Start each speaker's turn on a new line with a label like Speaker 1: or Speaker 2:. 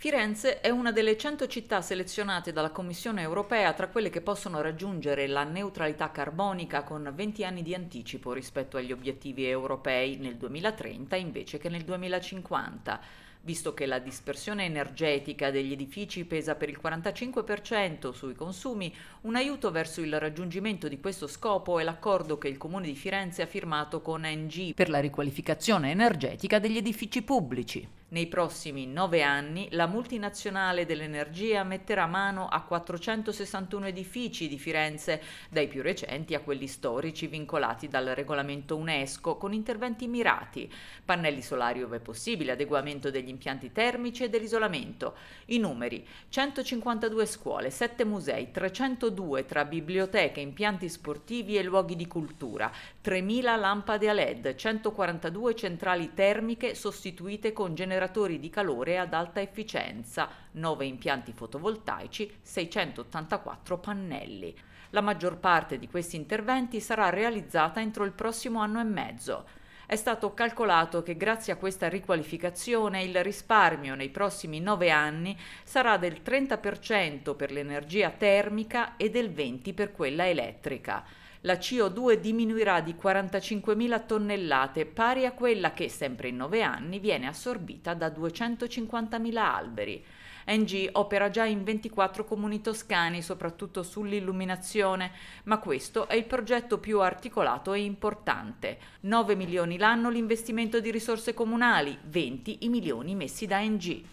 Speaker 1: Firenze è una delle 100 città selezionate dalla Commissione europea tra quelle che possono raggiungere la neutralità carbonica con 20 anni di anticipo rispetto agli obiettivi europei nel 2030 invece che nel 2050, visto che la dispersione energetica degli edifici pesa per il 45% sui consumi, un aiuto verso il raggiungimento di questo scopo è l'accordo che il Comune di Firenze ha firmato con NG
Speaker 2: per la riqualificazione energetica degli edifici pubblici.
Speaker 1: Nei prossimi nove anni la multinazionale dell'energia metterà mano a 461 edifici di Firenze, dai più recenti a quelli storici vincolati dal regolamento UNESCO, con interventi mirati, pannelli solari ove possibile, adeguamento degli impianti termici e dell'isolamento. I numeri, 152 scuole, 7 musei, 302 tra biblioteche, impianti sportivi e luoghi di cultura, 3.000 lampade a LED, 142 centrali termiche sostituite con generatori generatori di calore ad alta efficienza, 9 impianti fotovoltaici, 684 pannelli. La maggior parte di questi interventi sarà realizzata entro il prossimo anno e mezzo. È stato calcolato che grazie a questa riqualificazione il risparmio nei prossimi nove anni sarà del 30% per l'energia termica e del 20% per quella elettrica la CO2 diminuirà di 45.000 tonnellate, pari a quella che, sempre in nove anni, viene assorbita da 250.000 alberi. NG opera già in 24 comuni toscani, soprattutto sull'illuminazione, ma questo è il progetto più articolato e importante. 9 milioni l'anno l'investimento di risorse comunali, 20 i milioni messi da NG.